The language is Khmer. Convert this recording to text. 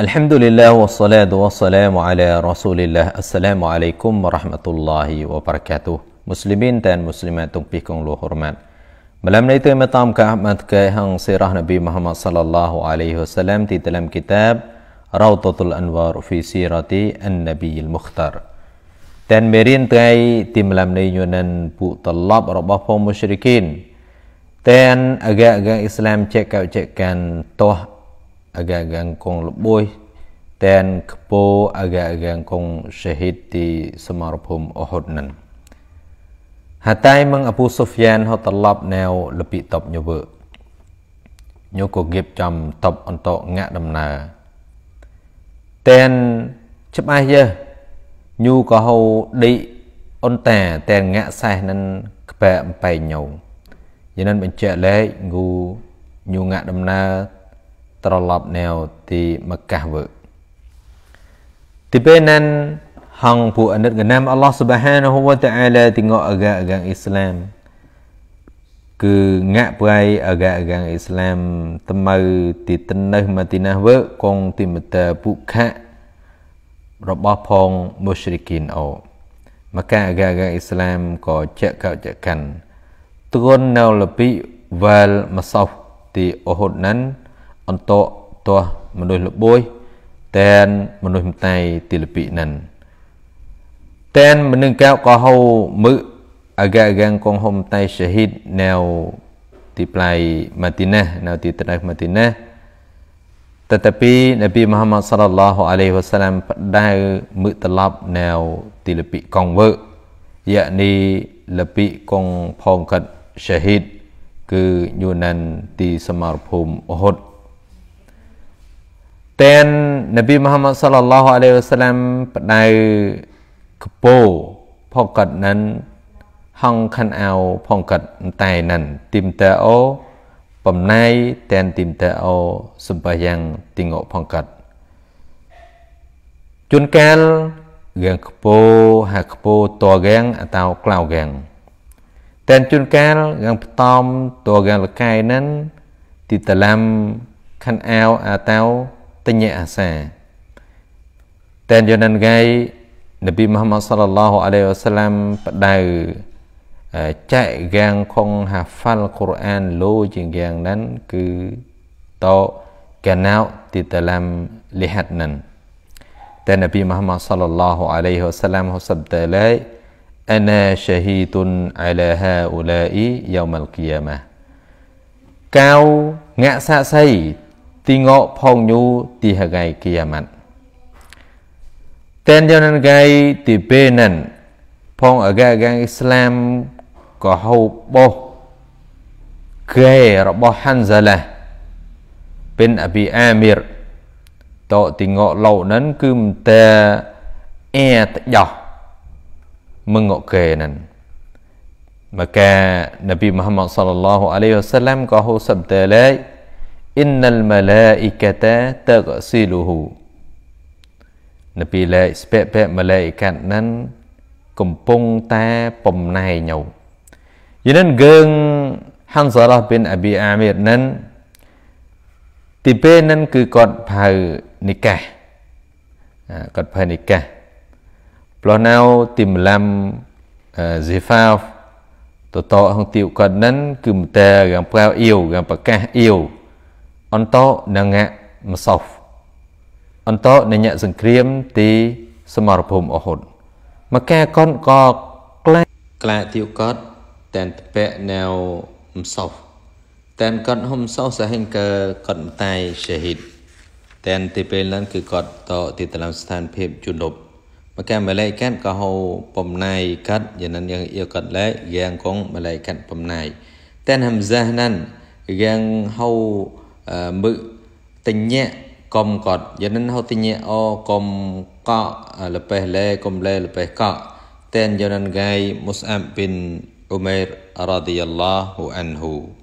الحمد لله والصلاة والسلام على رسول الله السلام عليكم ورحمة الله وبركاته مسلمين تان مسلمات بكم لو حرمان ملام نيتو مطام كأحمد كيهان سيره نبي محمد صلى الله عليه وسلم في دلم كتاب روضة الأنوار في سيرة النبي المختار تان ميرين تاي تي ملام نيونن بو طلاب ربه مشركين تان أغا أغا إسلام چكاو چكان توح agak-agakong lebih dan kepo agak-agakong syahid di semarhum Uhud nan. Hatai mang Abu Sufyan ho talab neo lepi top nyobe. Nyo ko gib cham top onto ngak damna. Ten chấp ai ye. Nyu ko ho đi on ta ten ngak sai nan kpe ampai nhau. Yanan benche le ngu nyu ngak damna ត្រឡប់នៅទីមកាសវើទីពេលនឹងហងពួកអនិតកណាមអល់ឡោះស៊ុបហានហូវតាអាឡាទីងអកាអកាអ៊ីស្លាមគឺងាក់ប្រៃអកាអកាអ៊ីស្លាមត្មៅទីតនៅម៉ាទីណាវើកងទីមតាពុខៈរបស់ផងមូស្រីគីនអូមកកាអកាអកាអ៊ីស្លាមក៏ចកកចកាន់ទ្រននៅលពីវ៉ាល់ម៉ាសោទីអូហ៊ុតណាន់អន្តោទាស់មនុស្សលបួយតែនមនុស្សម្តៃទីលពីនឹងតែនមនុស្សកៅក៏ហៅមឹកអាកាកាងកងហុំតៃសាហ៊ីតណៅទីផ្លៃម៉ាទីណាណៅទីត្រៃម៉ាទីណា tetapi Nabi Muhammad sallallahu alaihi wasallam ផ្ដៅមឹកត្រឡប់ណៅទីលពីកងវើយ៉ានីលពីកងផងកាត់សាហ៊ីត គឺយូណានទីសមរភូមិអូហុតតែននប៊ីមូហាម៉ាត់សល្លឡោះអាឡៃវ៉ាសាឡាមផ្ដៅកពោផងកាត់នឹងហងខាន់អោផងកាត់តែនឹងទីមតាអូបំណៃតែនទីមតាអូសំបាយ៉ាងទីងោផងកាត់ជួនកាលរៀងខ្ពោហាខ្ពោតរៀងអតោក្លៅរៀងតែជួនកាលរៀងផ្តំតរៀងលកែនឹងទីតឡាំខាន់អោអតោ penye asa dan jonan gai Nabi Muhammad sallallahu alaihi wasallam đầu ờ, chạy gang không hà phân Quran lô chừng gang nắn cứ to cái nào thì ta làm lihat nần Tên Nabi Muhammad sallallahu alaihi wasallam hồ sập tờ lấy أنا شهيد على هؤلاء يوم القيامة Cao ngã xa xây ti ngọ phong nhu ti hà gai kiamat tên cho nên gai ti bê nền phong ở gai gai islam có hậu bô gai rabo hanzala bên abi amir tổ ti ngọ lâu nấn cơm tè e tạch dọc mừng ngộ kề nền maka Nabi Muhammad sallallahu alaihi wasallam có hậu sập tê lấy អ៊ីនណលម៉ាឡាអ៊ីកាតាតកស៊ីលូហ៊ូនៅពីឡែកស្ពពម៉ាឡាអ៊ីកាតនឹងកំពុងតែពំណែញោយិនងើងហាន់សារ៉ាប៊ីនអាប៊ីអាមៀរនឹងទីពេលនឹងគឺគាត់ផៅនិកាសគាត់ផៅនិកាសប្លោះណៅទីមឡាំហ្សេហ្វាតតហងទៀវគាត់នឹងគឺមតារាងប្រាវអ៊ីវរាងប្រកាសអ៊ីវអន្តោនងៈមសោវអន្តោនញ្ញសង្គ្រាមទីសមរភូមិអហុតមកកែកុនក៏ក្លែក្លាទៀវកត់តែនតពៈណៅមសោវតែនកត់ហុំសោសហិង្កើកត់តៃសាហិតតែនទីពេលนั้นគឺកត់តទីតឡំស្ថានភាពជំនុបមកកែមឡៃកាត់ក៏ហៅបំណៃកាត់យ៉ាងนั้นយ៉ាងអៀកត់ឡែយ៉ាងកងមឡៃកាត់បំណៃតែនហំហ្សាហ្នឹងយ៉ាងហៅមឹកតញ្ញៈកុំកត់យនិនហោតញ្ញៈអកុំកក់លបេះលេកុំលេលបេះកក់តែនយនិនហ្គៃមុស្អាប់ប៊ីនអ៊ុមេររ៉ាឌីយ៉ាឡោះអានហ៊ូ